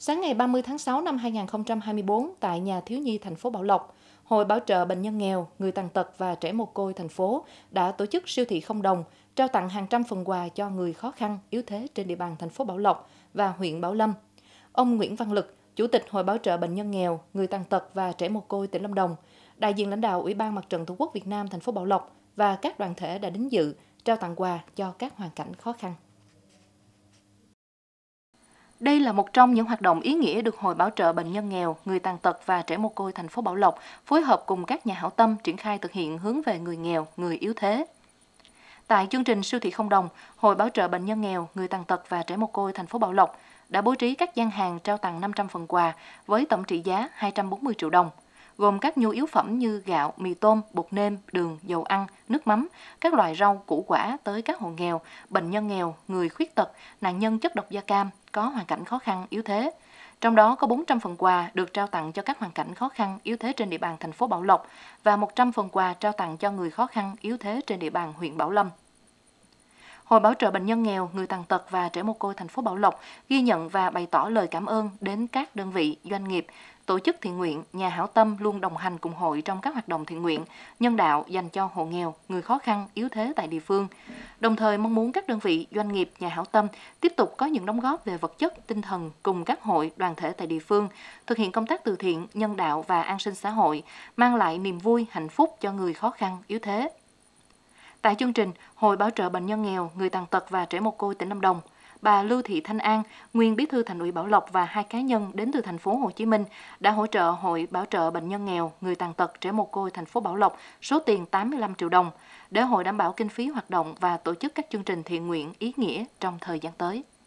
Sáng ngày 30 tháng 6 năm 2024 tại nhà thiếu nhi thành phố Bảo Lộc, Hội Bảo trợ Bệnh nhân nghèo, người tàn tật và trẻ mồ côi thành phố đã tổ chức siêu thị không đồng, trao tặng hàng trăm phần quà cho người khó khăn, yếu thế trên địa bàn thành phố Bảo Lộc và huyện Bảo Lâm. Ông Nguyễn Văn Lực, Chủ tịch Hội Bảo trợ Bệnh nhân nghèo, người tàn tật và trẻ mồ côi tỉnh Lâm Đồng, đại diện lãnh đạo Ủy ban Mặt trận Tổ quốc Việt Nam thành phố Bảo Lộc và các đoàn thể đã đến dự, trao tặng quà cho các hoàn cảnh khó khăn. Đây là một trong những hoạt động ý nghĩa được Hội Bảo trợ Bệnh nhân nghèo, người tàn tật và trẻ mồ côi thành phố Bảo Lộc phối hợp cùng các nhà hảo tâm triển khai thực hiện hướng về người nghèo, người yếu thế. Tại chương trình siêu thị không đồng, Hội Bảo trợ Bệnh nhân nghèo, người tàn tật và trẻ mồ côi thành phố Bảo Lộc đã bố trí các gian hàng trao tặng 500 phần quà với tổng trị giá 240 triệu đồng gồm các nhu yếu phẩm như gạo, mì tôm, bột nêm, đường, dầu ăn, nước mắm, các loại rau, củ quả tới các hộ nghèo, bệnh nhân nghèo, người khuyết tật, nạn nhân chất độc da cam, có hoàn cảnh khó khăn, yếu thế. Trong đó có 400 phần quà được trao tặng cho các hoàn cảnh khó khăn, yếu thế trên địa bàn thành phố Bảo Lộc và 100 phần quà trao tặng cho người khó khăn, yếu thế trên địa bàn huyện Bảo Lâm. Hội Bảo trợ Bệnh nhân nghèo, người tàn tật và trẻ mồ côi thành phố Bảo Lộc ghi nhận và bày tỏ lời cảm ơn đến các đơn vị, doanh nghiệp tổ chức thiện nguyện, nhà hảo tâm luôn đồng hành cùng hội trong các hoạt động thiện nguyện, nhân đạo dành cho hộ nghèo, người khó khăn, yếu thế tại địa phương. Đồng thời mong muốn các đơn vị, doanh nghiệp, nhà hảo tâm tiếp tục có những đóng góp về vật chất, tinh thần cùng các hội, đoàn thể tại địa phương, thực hiện công tác từ thiện, nhân đạo và an sinh xã hội, mang lại niềm vui, hạnh phúc cho người khó khăn, yếu thế. Tại chương trình, Hội Bảo trợ Bệnh nhân nghèo, người tàn tật và trẻ mồ côi tỉnh Lâm Đồng – bà Lưu Thị Thanh An, nguyên bí thư thành ủy Bảo Lộc và hai cá nhân đến từ thành phố Hồ Chí Minh đã hỗ trợ Hội Bảo trợ Bệnh nhân nghèo, người tàn tật, trẻ mồ côi thành phố Bảo Lộc số tiền 85 triệu đồng để hội đảm bảo kinh phí hoạt động và tổ chức các chương trình thiện nguyện ý nghĩa trong thời gian tới.